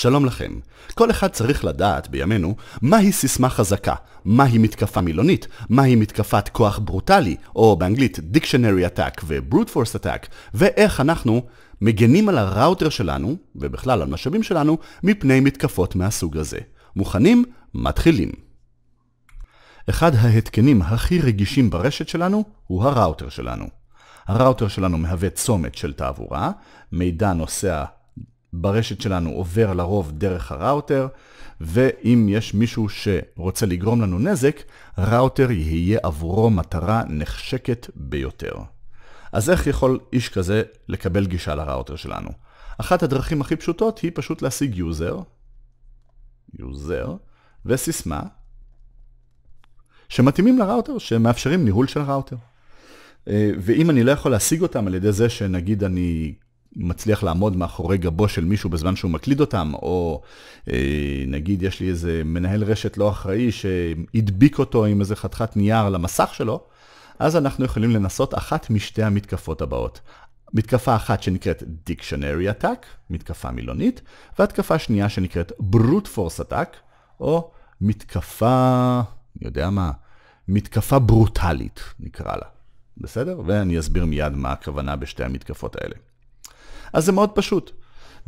שלום לכם. כל אחד צריך לדעת בימינו מהי סיסמה חזקה, מהי מתקפה מילונית, מהי מתקפת כוח ברוטלי, או באנגלית Dictionary Attack ו-Brute Force Attack, ואיך אנחנו מגנים על הראוטר שלנו, ובכלל על משאבים שלנו, מפני מתקפות מהסוג הזה. מוכנים? מתחילים. אחד ההתקנים הכי רגישים ברשת שלנו הוא הראוטר שלנו. הראוטר שלנו מהווה צומת של תעבורה, מידע נוסע ברשת שלנו עובר לרוב דרך הראוטר, ואם יש מישהו שרוצה לגרום לנו נזק, ראוטר יהיה עבורו מטרה נחשקת ביותר. אז איך יכול איש כזה לקבל גישה לראוטר שלנו? אחת הדרכים הכי פשוטות היא פשוט להשיג יוזר, יוזר, וסיסמה, שמתאימים לראוטר, שמאפשרים ניהול של ראוטר. אה, ואם אני לא יכול להשיג אותם על ידי זה שנגיד אני מצליח לעמוד מאחורי גבו של מישהו בזמן שהוא מקליד אותם, או אה, נגיד יש לי איזה מנהל רשת לא אחראי שהדביק אותו עם איזה חתיכת נייר למסך שלו, אז אנחנו יכולים לנסות אחת משתי המתקפות הבאות. מתקפה אחת שנקראת Dictionary Attack, מתקפה מילונית, והתקפה שנייה שנקראת Brute Force Attack, או מתקפה, אני יודע מה, מתקפה ברוטלית, נקרא לה. בסדר? ואני אסביר מיד מה הכוונה בשתי המתקפות האלה. אז זה מאוד פשוט.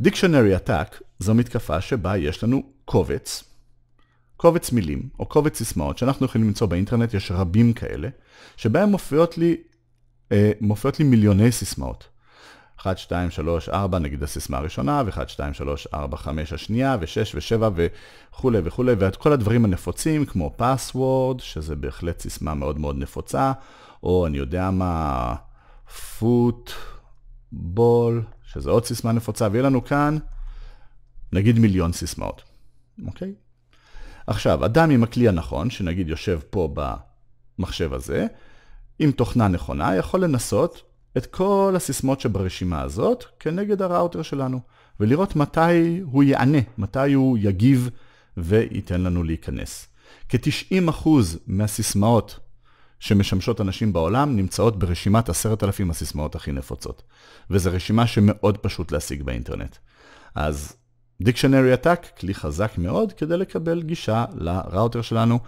Dictionary attack זו מתקפה שבה יש לנו קובץ, קובץ מילים או קובץ סיסמאות שאנחנו יכולים למצוא באינטרנט, יש רבים כאלה, שבהם מופיעות לי, אה, מופיעות לי מיליוני סיסמאות. 1, 2, 3, 4 נגיד הסיסמה הראשונה, ו-1, 2, 3, 4, 5 השנייה, ו-6 ו-7 וכולי וכולי, ואת כל הדברים הנפוצים כמו password, שזה בהחלט סיסמה מאוד מאוד נפוצה, או אני יודע מה, football. שזו עוד סיסמה נפוצה, ויהיה לנו כאן, נגיד מיליון סיסמאות, אוקיי? עכשיו, אדם עם הכלי הנכון, שנגיד יושב פה במחשב הזה, עם תוכנה נכונה, יכול לנסות את כל הסיסמאות שברשימה הזאת כנגד הראוטר שלנו, ולראות מתי הוא יענה, מתי הוא יגיב וייתן לנו להיכנס. כ-90% מהסיסמאות שמשמשות אנשים בעולם נמצאות ברשימת עשרת אלפים הסיסמאות הכי נפוצות. וזו רשימה שמאוד פשוט להשיג באינטרנט. אז דיקשנרי עתק, כלי חזק מאוד כדי לקבל גישה לראוטר שלנו.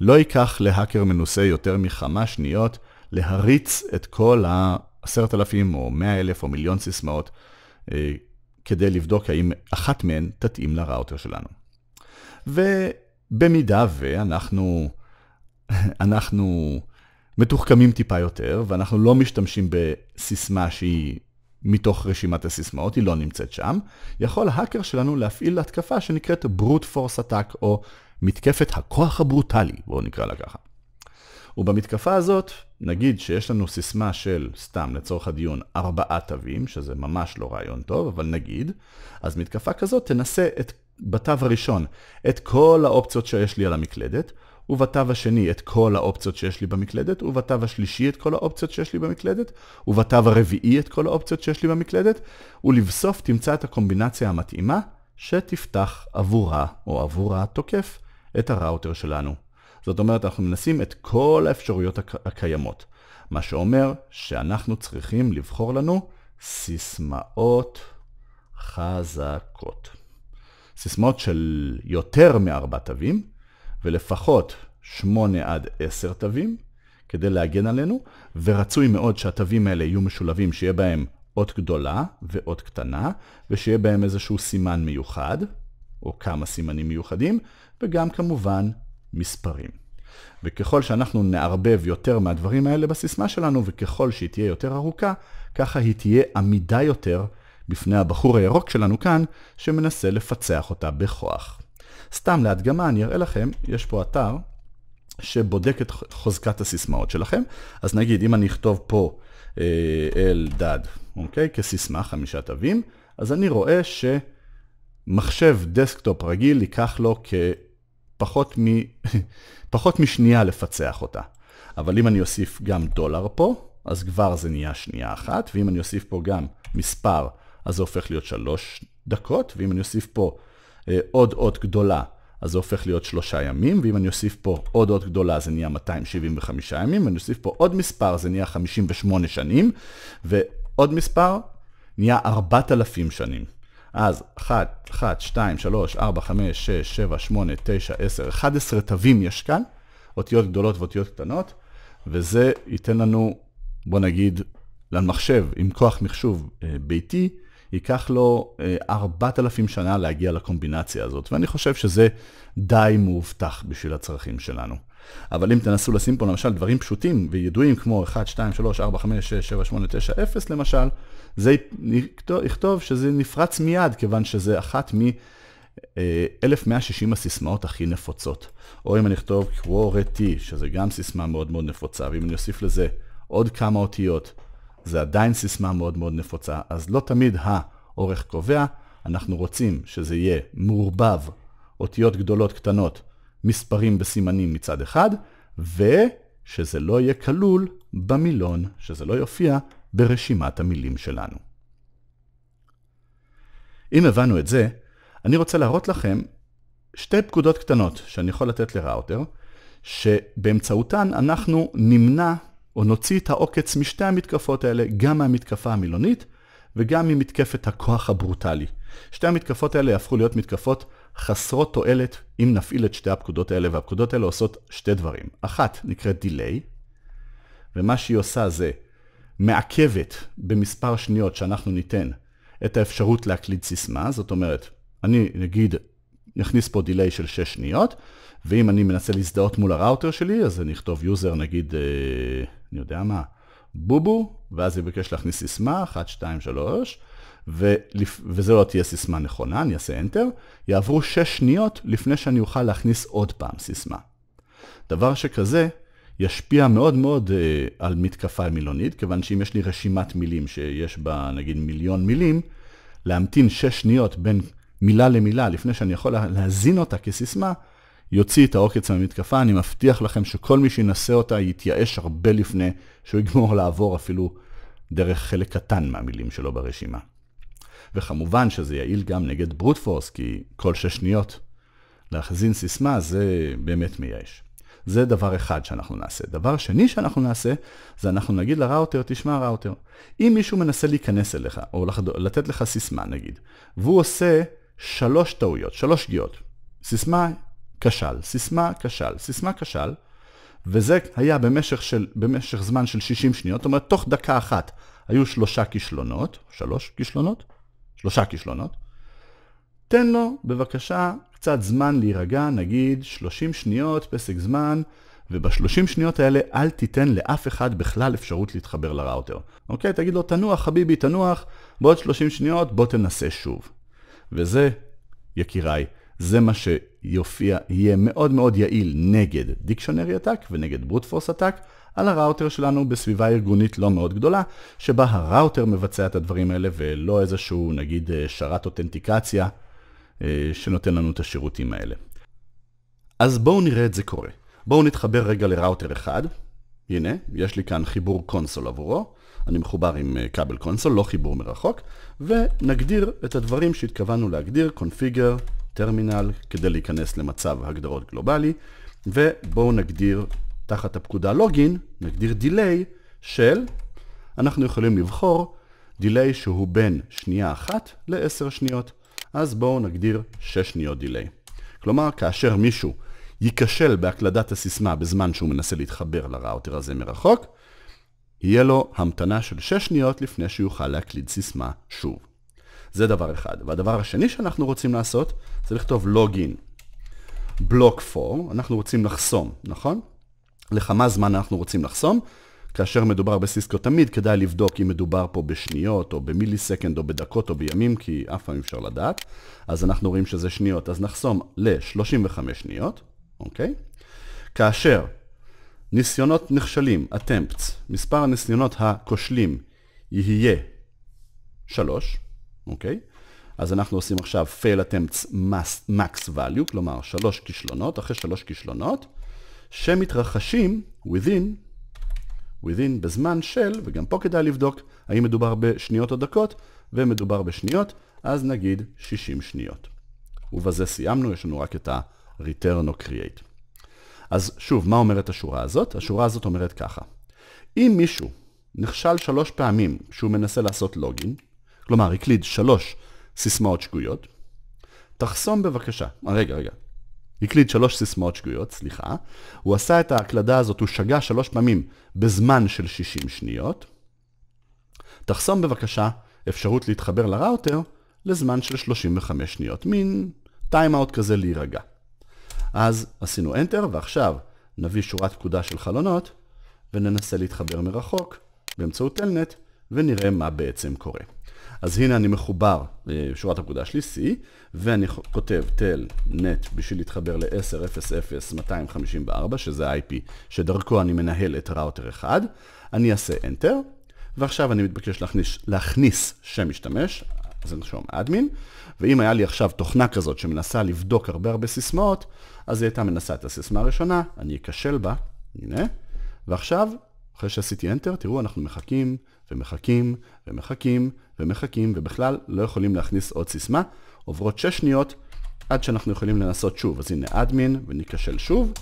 לא ייקח להאקר מנוסה יותר מכמה שניות להריץ את כל העשרת אלפים או מאה אלף או מיליון סיסמאות אה, כדי לבדוק האם אחת מהן תתאים לראוטר שלנו. ובמידה ואנחנו אנחנו מתוחכמים טיפה יותר, ואנחנו לא משתמשים בסיסמה שהיא מתוך רשימת הסיסמאות, היא לא נמצאת שם, יכול ההאקר שלנו להפעיל התקפה שנקראת ברוט פורס attack, או מתקפת הכוח הברוטלי, בואו נקרא לה ככה. ובמתקפה הזאת, נגיד שיש לנו סיסמה של, סתם לצורך הדיון, ארבעה תווים, שזה ממש לא רעיון טוב, אבל נגיד, אז מתקפה כזאת תנסה את, בתו הראשון את כל האופציות שיש לי על המקלדת, ובתו השני את כל האופציות שיש לי במקלדת, ובתו השלישי את כל האופציות שיש לי במקלדת, ובתו הרביעי את כל האופציות שיש לי במקלדת, ולבסוף תמצא את הקומבינציה המתאימה שתפתח עבורה או עבור התוקף את הראוטר שלנו. זאת אומרת, אנחנו מנסים את כל האפשרויות הקיימות, מה שאומר שאנחנו צריכים לבחור לנו סיסמאות חזקות. סיסמאות של יותר מארבע תווים, ולפחות 8 עד 10 תווים כדי להגן עלינו, ורצוי מאוד שהתווים האלה יהיו משולבים, שיהיה בהם אות גדולה ואות קטנה, ושיהיה בהם איזשהו סימן מיוחד, או כמה סימנים מיוחדים, וגם כמובן מספרים. וככל שאנחנו נערבב יותר מהדברים האלה בסיסמה שלנו, וככל שהיא תהיה יותר ארוכה, ככה היא תהיה עמידה יותר בפני הבחור הירוק שלנו כאן, שמנסה לפצח אותה בכוח. סתם להדגמה, אני אראה לכם, יש פה אתר שבודק את חוזקת הסיסמאות שלכם. אז נגיד, אם אני אכתוב פה אלדד, אה, אוקיי? כסיסמה, חמישה תווים, אז אני רואה שמחשב דסקטופ רגיל ייקח לו כפחות מ... פחות משנייה לפצח אותה. אבל אם אני אוסיף גם דולר פה, אז כבר זה נהיה שנייה אחת, ואם אני אוסיף פה גם מספר, אז זה הופך להיות שלוש דקות, ואם אני אוסיף פה אה, עוד אות גדולה, אז זה הופך להיות שלושה ימים, ואם אני אוסיף פה עוד אות גדולה זה נהיה 275 ימים, ואני אוסיף פה עוד מספר זה נהיה 58 שנים, ועוד מספר נהיה 4,000 שנים. אז 1, 1, 2, 3, 4, 5, 6, 7, 8, 9, 10, 11 תווים יש כאן, אותיות גדולות ואותיות קטנות, וזה ייתן לנו, בוא נגיד, למחשב עם כוח מחשוב אה, ביתי, ייקח לו 4,000 אה, שנה להגיע לקומבינציה הזאת, ואני חושב שזה די מאובטח בשביל הצרכים שלנו. אבל אם תנסו לשים פה למשל דברים פשוטים וידועים כמו 1, 2, 3, 4, 5, 6, 7, 8, 9, 0 למשל, זה יכתוב שזה נפרץ מיד, כיוון שזה אחת מ... 1160 אה, הסיסמאות הכי נפוצות. או אם אני אכתוב קוורטי, שזה גם סיסמה מאוד מאוד נפוצה, ואם אני אוסיף לזה עוד כמה אותיות, זה עדיין סיסמה מאוד מאוד נפוצה, אז לא תמיד האורך קובע, אנחנו רוצים שזה יהיה מעורבב, אותיות גדולות קטנות, מספרים וסימנים מצד אחד, ושזה לא יהיה כלול במילון, שזה לא יופיע ברשימת המילים שלנו. אם הבנו את זה, אני רוצה להראות לכם שתי פקודות קטנות שאני יכול לתת לראוטר, שבאמצעותן אנחנו נמנע או נוציא את העוקץ משתי המתקפות האלה, גם מהמתקפה המילונית וגם ממתקפת הכוח הברוטלי. שתי המתקפות האלה יהפכו להיות מתקפות חסרות תועלת אם נפעיל את שתי הפקודות האלה, והפקודות האלה עושות שתי דברים. אחת נקראת דיליי, ומה שהיא עושה זה מעכבת במספר שניות שאנחנו ניתן את האפשרות להקליד סיסמה, זאת אומרת, אני נגיד יכניס פה דיליי של 6 שניות, ואם אני מנסה להזדהות מול הראוטר שלי, אז אני אכתוב יוזר, נגיד, אה, אני יודע מה, בובו, ואז יבקש להכניס סיסמה, 1, 2, 3, ולפ... וזו לא תהיה סיסמה נכונה, אני אעשה Enter, יעברו 6 שניות לפני שאני אוכל להכניס עוד פעם סיסמה. דבר שכזה ישפיע מאוד מאוד אה, על מתקפה מילונית, כיוון שאם יש לי רשימת מילים שיש בה נגיד מיליון מילים, להמתין 6 שניות בין מילה למילה, לפני שאני יכול להזין אותה כסיסמה, יוציא את העוקץ מהמתקפה. אני מבטיח לכם שכל מי שינסה אותה יתייאש הרבה לפני שהוא יגמור לעבור אפילו דרך חלק קטן מהמילים שלו ברשימה. וכמובן שזה יעיל גם נגד ברוט פורס, כי כל שש שניות להחזין סיסמה זה באמת מייאש. זה דבר אחד שאנחנו נעשה. דבר שני שאנחנו נעשה, זה אנחנו נגיד לראוטר, תשמע ראוטר, אם מישהו מנסה להיכנס אליך, או לתת לך סיסמה נגיד, והוא עושה שלוש טעויות, שלוש שגיאות. סיסמה כשל, סיסמה כשל, סיסמה כשל, וזה היה במשך, של, במשך זמן של 60 שניות, זאת אומרת, תוך דקה אחת היו שלושה כישלונות, שלוש כישלונות? שלושה כישלונות. תן לו בבקשה קצת זמן להירגע, נגיד 30 שניות, פסק זמן, וב-30 שניות האלה אל תיתן לאף אחד בכלל אפשרות להתחבר לראוטר. אוקיי? תגיד לו, תנוח חביבי, תנוח, בעוד 30 שניות בוא תנסה שוב. וזה, יקיריי, זה מה שיופיע, יהיה מאוד מאוד יעיל נגד דיקשונרי עתק ונגד ברוט פורס עתק על הראוטר שלנו בסביבה ארגונית לא מאוד גדולה, שבה הראוטר מבצע את הדברים האלה ולא איזשהו נגיד אה, שרת אותנטיקציה אה, שנותן לנו את השירותים האלה. אז בואו נראה את זה קורה. בואו נתחבר רגע לראוטר אחד. הנה, יש לי כאן חיבור קונסול עבורו. אני מחובר עם אה, כבל קונסול, לא חיבור מרחוק, ונגדיר את הדברים שהתכוונו להגדיר, קונפיגר, טרמינל, כדי להיכנס למצב הגדרות גלובלי, ובואו נגדיר תחת הפקודה לוגין, נגדיר דיליי של, אנחנו יכולים לבחור דיליי שהוא בין שנייה אחת לעשר שניות, אז בואו נגדיר שש שניות דיליי. כלומר, כאשר מישהו ייכשל בהקלדת הסיסמה בזמן שהוא מנסה להתחבר לראוטר הזה מרחוק, יהיה לו המתנה של 6 שניות לפני שיוכל להקליד סיסמה שוב. זה דבר אחד. והדבר השני שאנחנו רוצים לעשות, זה לכתוב לוגין. בלוק 4, אנחנו רוצים לחסום, נכון? לכמה זמן אנחנו רוצים לחסום? כאשר מדובר בסיסקו תמיד כדאי לבדוק אם מדובר פה בשניות, או במיליסקנד, או בדקות, או בימים, כי אף פעם אפשר לדעת. אז אנחנו רואים שזה שניות, אז נחסום ל-35 שניות, אוקיי? כאשר ניסיונות נכשלים, attempts, מספר הניסיונות הכושלים יהיה 3, אוקיי? אז אנחנו עושים עכשיו fail attempts max value, כלומר 3 כישלונות, אחרי 3 כישלונות, שמתרחשים within, within בזמן של, וגם פה כדאי לבדוק האם מדובר בשניות או דקות, ומדובר בשניות, אז נגיד 60 שניות. ובזה סיימנו, יש לנו רק את ה-return או create. אז שוב, מה אומרת השורה הזאת? השורה הזאת אומרת ככה. אם מישהו נכשל שלוש פעמים כשהוא מנסה לעשות לוגין, כלומר הקליד שלוש סיסמאות שגויות, תחסום בבקשה, רגע, רגע, הקליד שלוש סיסמאות שגויות, סליחה, הוא עשה את ההקלדה הזאת, הוא שגה שלוש פעמים בזמן של 60 שניות, תחסום בבקשה אפשרות להתחבר לראוטר לזמן של 35 שניות, מין טיים-אאוט כזה להירגע. אז עשינו Enter, ועכשיו נביא שורת פקודה של חלונות, וננסה להתחבר מרחוק באמצעות טלנט, ונראה מה בעצם קורה. אז הנה אני מחובר, אה, שורת הפקודה שלי C, ואני כותב telnet בשביל להתחבר ל-10.0.0.254, שזה ה-IP שדרכו אני מנהל את ראוטר 1. אני אעשה Enter, ועכשיו אני מתבקש להכניס, להכניס שם משתמש, אז נרשום אדמין, ואם היה לי עכשיו תוכנה כזאת שמנסה לבדוק הרבה הרבה סיסמאות, אז היא הייתה מנסה את הסיסמה הראשונה, אני אכשל בה, הנה, ועכשיו, אחרי שעשיתי Enter, תראו, אנחנו מחכים ומחכים ומחכים ומחכים, ובכלל לא יכולים להכניס עוד סיסמה, עוברות 6 שניות עד שאנחנו יכולים לנסות שוב. אז הנה אדמין, וניכשל שוב,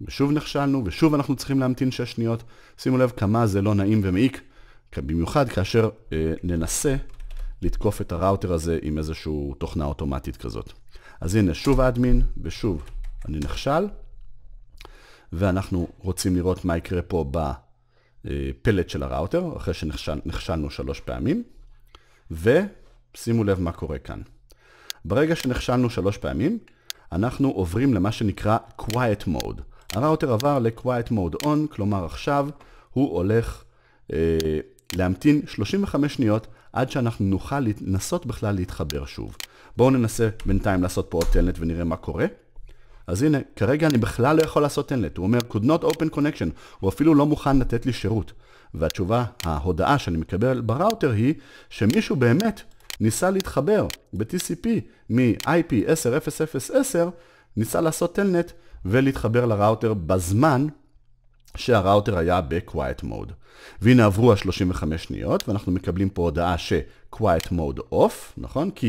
ושוב נכשלנו, ושוב אנחנו צריכים להמתין 6 שניות. שימו לב כמה זה לא נעים ומעיק, במיוחד כאשר אה, ננסה לתקוף את הראוטר הזה עם איזושהי תוכנה אוטומטית כזאת. אז הנה, שוב אדמין, ושוב אני נכשל, ואנחנו רוצים לראות מה יקרה פה בפלט אה, של הראוטר, אחרי שנכשלנו שלוש פעמים, ושימו לב מה קורה כאן. ברגע שנכשלנו שלוש פעמים, אנחנו עוברים למה שנקרא Quiet Mode. הראוטר עבר ל-Quiet Mode On, כלומר עכשיו הוא הולך אה, להמתין 35 שניות עד שאנחנו נוכל לנסות בכלל להתחבר שוב. בואו ננסה בינתיים לעשות פה עוד טלנט ונראה מה קורה. אז הנה, כרגע אני בכלל לא יכול לעשות טלנט. הוא אומר, could not open connection. הוא אפילו לא מוכן לתת לי שירות. והתשובה, ההודעה שאני מקבל בראוטר היא שמישהו באמת ניסה להתחבר ב-TCP מ-IP 10.0.0.10, ניסה לעשות טלנט ולהתחבר לראוטר בזמן שהראוטר היה ב-Quiet Mode. והנה עברו ה-35 שניות, ואנחנו מקבלים פה הודעה ש-Quiet Mode Off, נכון? כי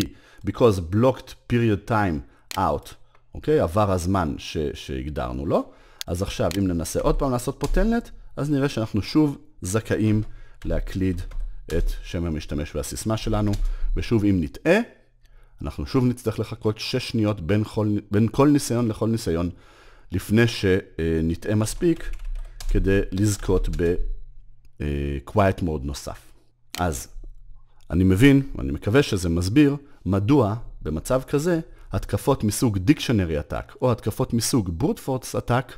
because blocked period time out, אוקיי? Okay? עבר הזמן ש- שהגדרנו לו. אז עכשיו, אם ננסה עוד פעם לעשות פה טלנט, אז נראה שאנחנו שוב זכאים להקליד את שם המשתמש והסיסמה שלנו, ושוב, אם נטעה, אנחנו שוב נצטרך לחכות 6 שניות בין כל, בין כל ניסיון לכל ניסיון, לפני שנטעה מספיק כדי לזכות ב-Quiet אה, Mode נוסף. אז אני מבין, ואני מקווה שזה מסביר, מדוע במצב כזה התקפות מסוג Dictionary Attack או התקפות מסוג Brute Force Attack,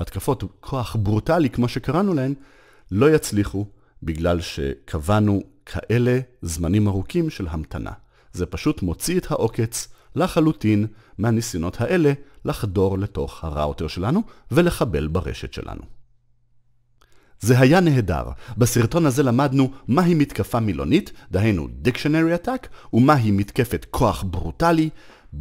התקפות כוח ברוטלי כמו שקראנו להן, לא יצליחו בגלל שקבענו כאלה זמנים ארוכים של המתנה. זה פשוט מוציא את העוקץ לחלוטין מהניסיונות האלה לחדור לתוך הראוטר שלנו ולחבל ברשת שלנו. זה היה נהדר. בסרטון הזה למדנו מהי מתקפה מילונית, דהיינו Dictionary Attack, ומהי מתקפת כוח ברוטלי,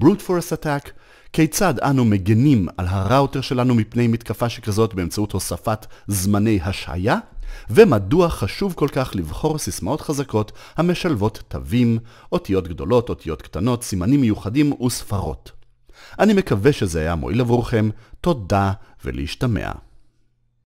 Brute Force Attack, כיצד אנו מגנים על הראוטר שלנו מפני מתקפה שכזאת באמצעות הוספת זמני השעיה, ומדוע חשוב כל כך לבחור סיסמאות חזקות המשלבות תווים, אותיות גדולות, אותיות קטנות, סימנים מיוחדים וספרות. אני מקווה שזה היה מועיל עבורכם, תודה ולהשתמע.